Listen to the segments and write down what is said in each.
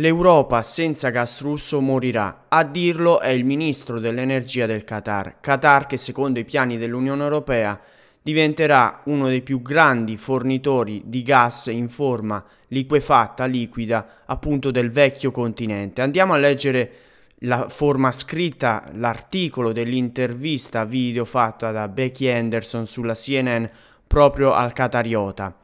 L'Europa senza gas russo morirà. A dirlo è il ministro dell'energia del Qatar. Qatar che secondo i piani dell'Unione Europea diventerà uno dei più grandi fornitori di gas in forma liquefatta, liquida, appunto del vecchio continente. Andiamo a leggere la forma scritta, l'articolo dell'intervista video fatta da Becky Anderson sulla CNN proprio al Qatariota.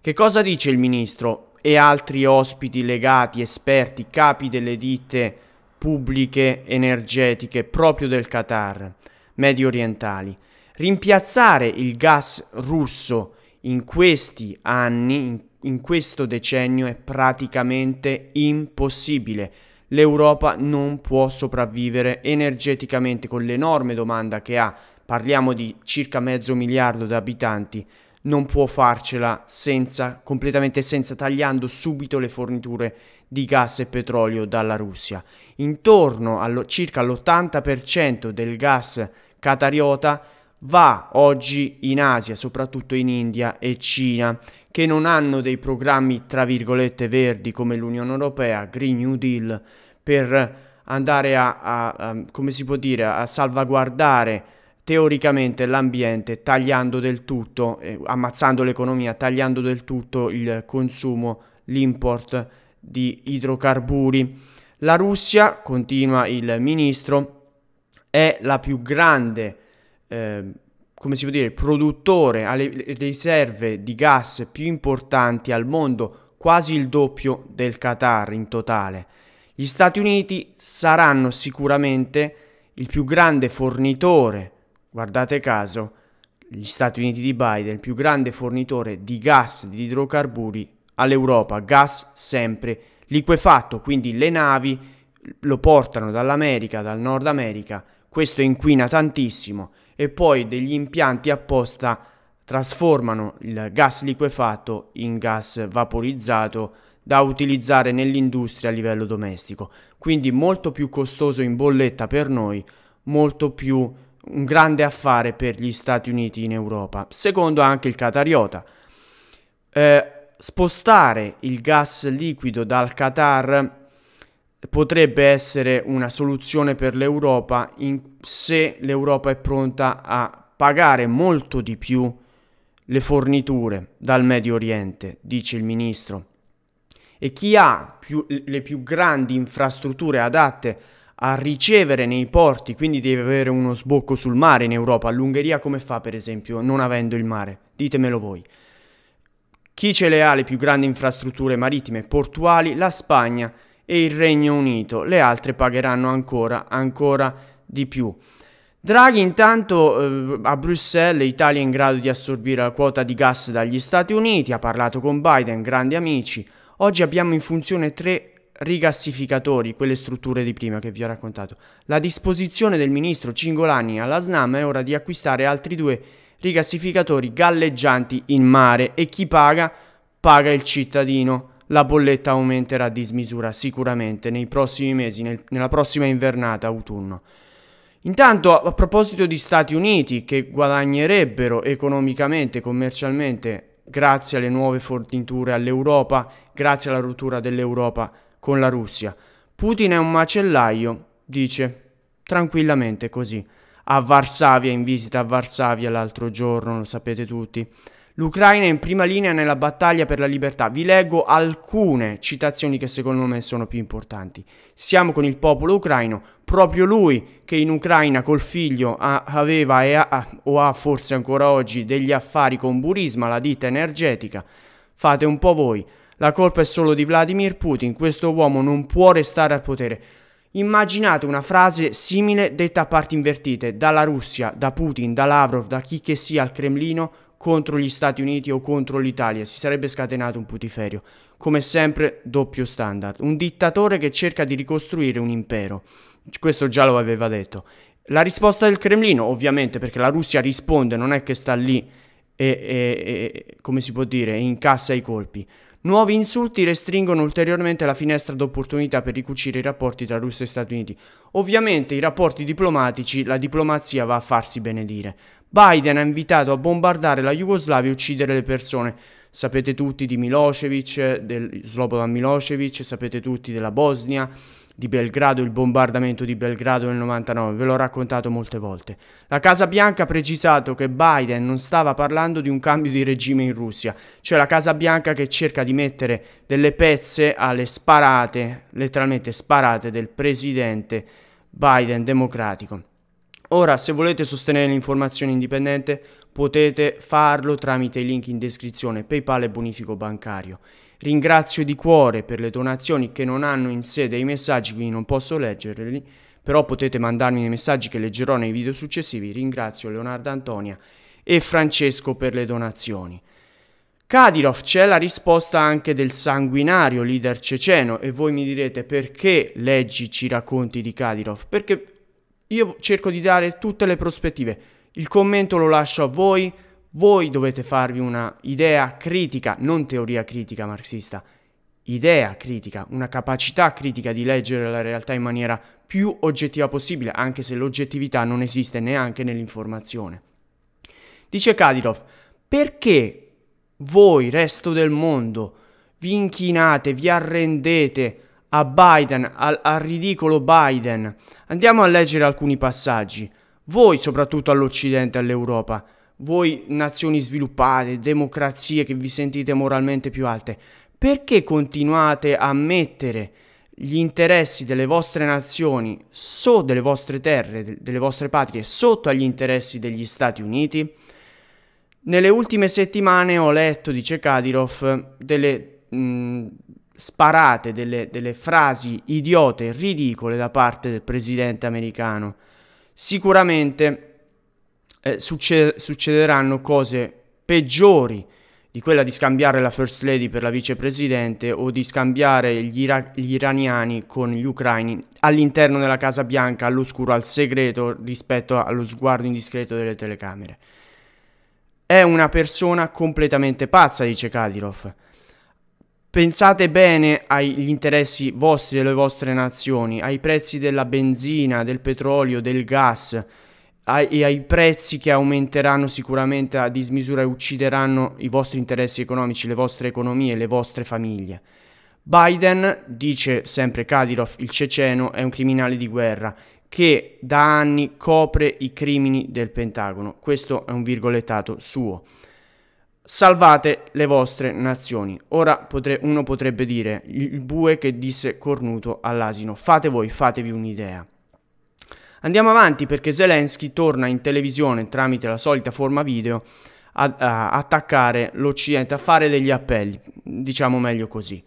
Che cosa dice il ministro? e altri ospiti legati, esperti, capi delle ditte pubbliche energetiche proprio del Qatar, medio orientali. Rimpiazzare il gas russo in questi anni, in, in questo decennio, è praticamente impossibile. L'Europa non può sopravvivere energeticamente con l'enorme domanda che ha, parliamo di circa mezzo miliardo di abitanti, non può farcela senza, completamente senza, tagliando subito le forniture di gas e petrolio dalla Russia. Intorno allo, circa l'80% del gas catariota va oggi in Asia, soprattutto in India e Cina, che non hanno dei programmi tra virgolette verdi come l'Unione Europea, Green New Deal, per andare a, a, a come si può dire, a salvaguardare teoricamente l'ambiente tagliando del tutto, eh, ammazzando l'economia, tagliando del tutto il consumo, l'import di idrocarburi. La Russia, continua il ministro, è la più grande, eh, come si può dire, produttore, alle riserve di gas più importanti al mondo, quasi il doppio del Qatar in totale. Gli Stati Uniti saranno sicuramente il più grande fornitore Guardate caso, gli Stati Uniti di Biden, il più grande fornitore di gas, di idrocarburi all'Europa, gas sempre liquefatto, quindi le navi lo portano dall'America, dal Nord America, questo inquina tantissimo e poi degli impianti apposta trasformano il gas liquefatto in gas vaporizzato da utilizzare nell'industria a livello domestico, quindi molto più costoso in bolletta per noi, molto più un grande affare per gli Stati Uniti in Europa, secondo anche il Qatariota. Eh, spostare il gas liquido dal Qatar potrebbe essere una soluzione per l'Europa se l'Europa è pronta a pagare molto di più le forniture dal Medio Oriente, dice il ministro. E chi ha più, le più grandi infrastrutture adatte a ricevere nei porti, quindi deve avere uno sbocco sul mare in Europa. L'Ungheria come fa per esempio non avendo il mare? Ditemelo voi. Chi ce le ha le più grandi infrastrutture marittime e portuali? La Spagna e il Regno Unito. Le altre pagheranno ancora, ancora di più. Draghi intanto eh, a Bruxelles l'Italia è in grado di assorbire la quota di gas dagli Stati Uniti, ha parlato con Biden, grandi amici. Oggi abbiamo in funzione tre rigassificatori, quelle strutture di prima che vi ho raccontato. La disposizione del ministro Cingolani alla SNAM è ora di acquistare altri due rigassificatori galleggianti in mare e chi paga? Paga il cittadino. La bolletta aumenterà a dismisura sicuramente nei prossimi mesi, nel, nella prossima invernata autunno. Intanto, a proposito di Stati Uniti che guadagnerebbero economicamente, commercialmente, grazie alle nuove forniture all'Europa, grazie alla rottura dell'Europa con la Russia. Putin è un macellaio, dice, tranquillamente così, a Varsavia, in visita a Varsavia l'altro giorno, lo sapete tutti. L'Ucraina è in prima linea nella battaglia per la libertà. Vi leggo alcune citazioni che secondo me sono più importanti. Siamo con il popolo ucraino, proprio lui che in Ucraina col figlio ha, aveva e ha, o ha forse ancora oggi degli affari con Burisma, la ditta energetica. Fate un po' voi. La colpa è solo di Vladimir Putin, questo uomo non può restare al potere. Immaginate una frase simile detta a parti invertite dalla Russia, da Putin, da Lavrov, da chi che sia al Cremlino contro gli Stati Uniti o contro l'Italia. Si sarebbe scatenato un putiferio. Come sempre, doppio standard. Un dittatore che cerca di ricostruire un impero. Questo già lo aveva detto. La risposta del Cremlino, ovviamente, perché la Russia risponde, non è che sta lì e, e, e come si può dire, incassa i colpi. Nuovi insulti restringono ulteriormente la finestra d'opportunità per ricucire i rapporti tra Russia e Stati Uniti. Ovviamente i rapporti diplomatici, la diplomazia va a farsi benedire. Biden ha invitato a bombardare la Jugoslavia e uccidere le persone sapete tutti di Milosevic, del Slobodan Milosevic, sapete tutti della Bosnia, di Belgrado, il bombardamento di Belgrado nel 99, ve l'ho raccontato molte volte. La Casa Bianca ha precisato che Biden non stava parlando di un cambio di regime in Russia, cioè la Casa Bianca che cerca di mettere delle pezze alle sparate, letteralmente sparate del presidente Biden democratico. Ora, se volete sostenere l'informazione indipendente, potete farlo tramite i link in descrizione PayPal e bonifico bancario. Ringrazio di cuore per le donazioni che non hanno in sé dei messaggi, quindi non posso leggerli, però potete mandarmi dei messaggi che leggerò nei video successivi. Ringrazio Leonardo Antonia e Francesco per le donazioni. Kadirov, c'è la risposta anche del sanguinario leader ceceno e voi mi direte perché leggi ci racconti di Kadirov? Perché io cerco di dare tutte le prospettive. Il commento lo lascio a voi, voi dovete farvi una idea critica, non teoria critica marxista, idea critica, una capacità critica di leggere la realtà in maniera più oggettiva possibile, anche se l'oggettività non esiste neanche nell'informazione. Dice Kadyrov, perché voi, resto del mondo, vi inchinate, vi arrendete a Biden, al, al ridicolo Biden. Andiamo a leggere alcuni passaggi. Voi, soprattutto all'Occidente, all'Europa, voi nazioni sviluppate, democrazie che vi sentite moralmente più alte, perché continuate a mettere gli interessi delle vostre nazioni, so delle vostre terre, de delle vostre patrie, sotto agli interessi degli Stati Uniti? Nelle ultime settimane ho letto, dice Kadyrov, delle, mh, sparate, delle, delle frasi idiote, ridicole da parte del presidente americano. Sicuramente eh, succe- succederanno cose peggiori di quella di scambiare la First Lady per la vicepresidente o di scambiare gli, ira- gli iraniani con gli ucraini all'interno della Casa Bianca, all'oscuro, al segreto rispetto allo sguardo indiscreto delle telecamere. È una persona completamente pazza, dice Kadyrov. Pensate bene agli interessi vostri, e delle vostre nazioni, ai prezzi della benzina, del petrolio, del gas ai, e ai prezzi che aumenteranno sicuramente a dismisura e uccideranno i vostri interessi economici, le vostre economie, le vostre famiglie. Biden dice sempre Kadyrov, il ceceno, è un criminale di guerra che da anni copre i crimini del Pentagono. Questo è un virgolettato suo. Salvate le vostre nazioni. Ora potre, uno potrebbe dire il bue che disse cornuto all'asino. Fate voi, fatevi un'idea. Andiamo avanti perché Zelensky torna in televisione tramite la solita forma video a, a attaccare l'Occidente, a fare degli appelli, diciamo meglio così.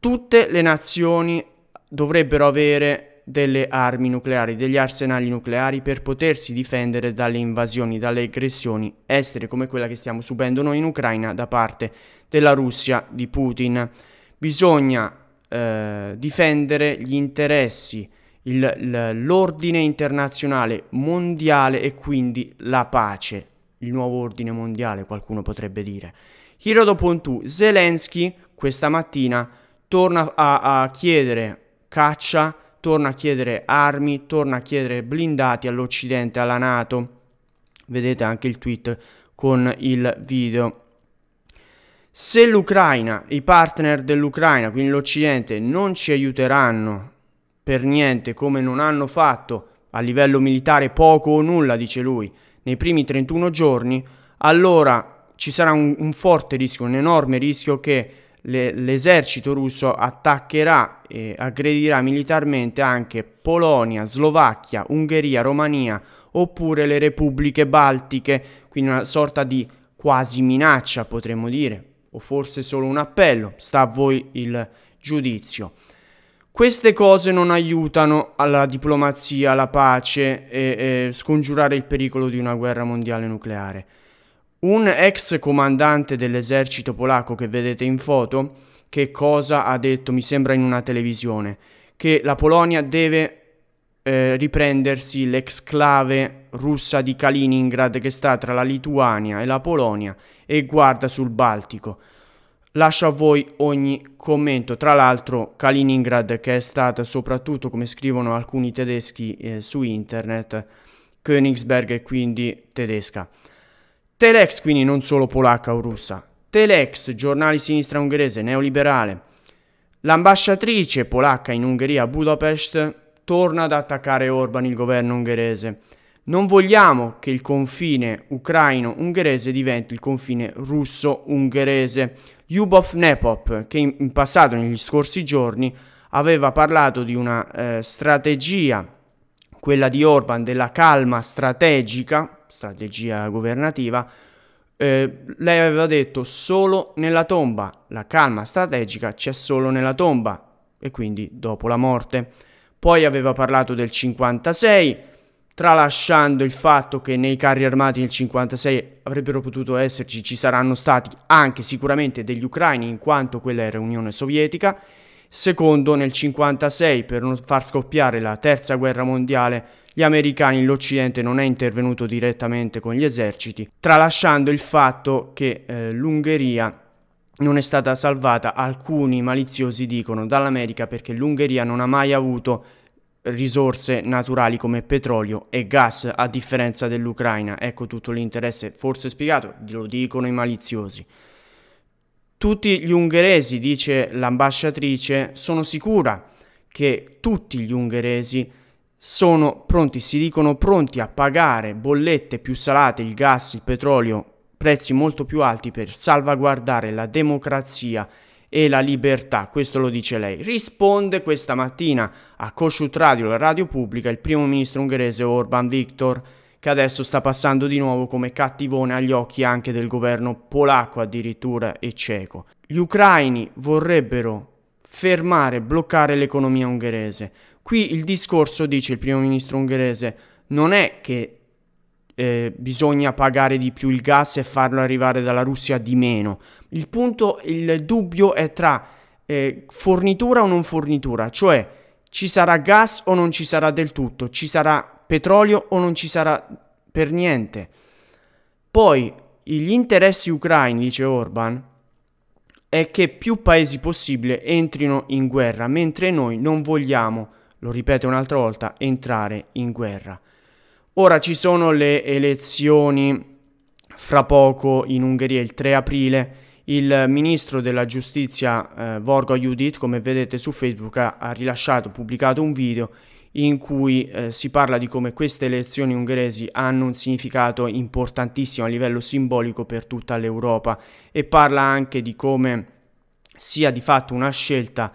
Tutte le nazioni dovrebbero avere delle armi nucleari, degli arsenali nucleari per potersi difendere dalle invasioni, dalle aggressioni estere come quella che stiamo subendo noi in Ucraina da parte della Russia di Putin. Bisogna eh, difendere gli interessi, l'ordine internazionale mondiale e quindi la pace, il nuovo ordine mondiale qualcuno potrebbe dire. Hirodo.2 Zelensky questa mattina torna a, a chiedere caccia torna a chiedere armi, torna a chiedere blindati all'Occidente, alla Nato. Vedete anche il tweet con il video. Se l'Ucraina, i partner dell'Ucraina, quindi l'Occidente, non ci aiuteranno per niente come non hanno fatto a livello militare poco o nulla, dice lui, nei primi 31 giorni, allora ci sarà un, un forte rischio, un enorme rischio che le, l'esercito russo attaccherà e aggredirà militarmente anche Polonia, Slovacchia, Ungheria, Romania oppure le repubbliche baltiche, quindi una sorta di quasi minaccia potremmo dire, o forse solo un appello, sta a voi il giudizio. Queste cose non aiutano alla diplomazia, alla pace e, e scongiurare il pericolo di una guerra mondiale nucleare. Un ex comandante dell'esercito polacco che vedete in foto, che cosa ha detto, mi sembra in una televisione, che la Polonia deve eh, riprendersi l'exclave russa di Kaliningrad che sta tra la Lituania e la Polonia e guarda sul Baltico. Lascio a voi ogni commento, tra l'altro Kaliningrad che è stata soprattutto, come scrivono alcuni tedeschi eh, su internet, Königsberg e quindi tedesca. Telex quindi non solo polacca o russa, Telex, giornale sinistra ungherese neoliberale. L'ambasciatrice polacca in Ungheria a Budapest torna ad attaccare Orban, il governo ungherese. Non vogliamo che il confine ucraino-ungherese diventi il confine russo-ungherese. Yubov Nepop, che in, passato, negli scorsi giorni, aveva parlato di una eh, strategia, quella di Orban, della calma strategica, strategia governativa, eh, lei aveva detto solo nella tomba, la calma strategica c'è solo nella tomba e quindi dopo la morte. Poi aveva parlato del 56, tralasciando il fatto che nei carri armati del 56 avrebbero potuto esserci, ci saranno stati anche sicuramente degli ucraini in quanto quella era Unione Sovietica Secondo, nel 1956, per non far scoppiare la terza guerra mondiale, gli americani in occidente non è intervenuto direttamente con gli eserciti, tralasciando il fatto che eh, l'Ungheria non è stata salvata, alcuni maliziosi dicono, dall'America perché l'Ungheria non ha mai avuto risorse naturali come petrolio e gas a differenza dell'Ucraina. Ecco tutto l'interesse forse spiegato, lo dicono i maliziosi. Tutti gli ungheresi, dice l'ambasciatrice, sono sicura che tutti gli ungheresi sono pronti, si dicono pronti a pagare bollette più salate, il gas, il petrolio, prezzi molto più alti per salvaguardare la democrazia e la libertà, questo lo dice lei. Risponde questa mattina a Kossuth Radio, la radio pubblica, il primo ministro ungherese Orban Viktor che adesso sta passando di nuovo come cattivone agli occhi anche del governo polacco addirittura e ceco. Gli ucraini vorrebbero fermare, bloccare l'economia ungherese. Qui il discorso, dice il primo ministro ungherese, non è che eh, bisogna pagare di più il gas e farlo arrivare dalla Russia di meno. Il punto, il dubbio è tra eh, fornitura o non fornitura, cioè ci sarà gas o non ci sarà del tutto, ci sarà petrolio o non ci sarà per niente. Poi gli interessi ucraini, dice Orban, è che più paesi possibile entrino in guerra, mentre noi non vogliamo, lo ripeto un'altra volta, entrare in guerra. Ora ci sono le elezioni fra poco in Ungheria, il 3 aprile. Il ministro della giustizia eh, Vorgo Judith, come vedete su Facebook, ha, ha rilasciato, pubblicato un video in cui eh, si parla di come queste elezioni ungheresi hanno un significato importantissimo a livello simbolico per tutta l'Europa e parla anche di come sia di fatto una scelta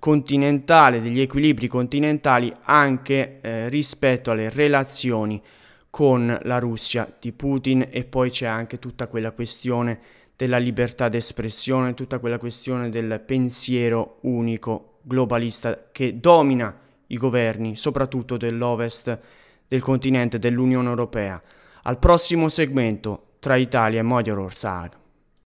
continentale, degli equilibri continentali anche eh, rispetto alle relazioni con la Russia di Putin e poi c'è anche tutta quella questione della libertà d'espressione, tutta quella questione del pensiero unico globalista che domina i governi, soprattutto dell'ovest del continente dell'Unione Europea, al prossimo segmento tra Italia e Magyarország.